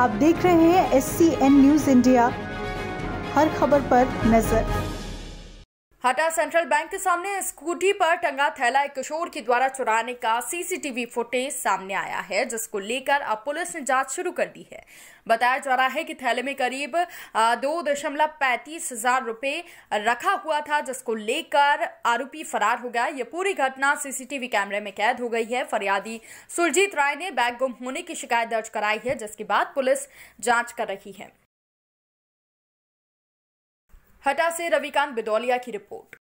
आप देख रहे हैं S C N news India हर खबर पर नजर हटा सेंट्रल बैंक के सामने स्कूटी पर टंगा थैला एक किशोर के द्वारा चुराने का सीसीटीवी फुटेज सामने आया है जिसको लेकर अब पुलिस ने जांच शुरू कर दी है बताया जा रहा है कि थैले में करीब दो दशमलव पैंतीस हजार रुपये रखा हुआ था जिसको लेकर आरोपी फरार हो गया यह पूरी घटना सीसीटीवी कैमरे में कैद हो गई है फरियादी सुरजीत राय ने बैग गुम होने की शिकायत दर्ज कराई है जिसके बाद पुलिस जांच कर रही है हटा से रविकांत बिदौलिया की रिपोर्ट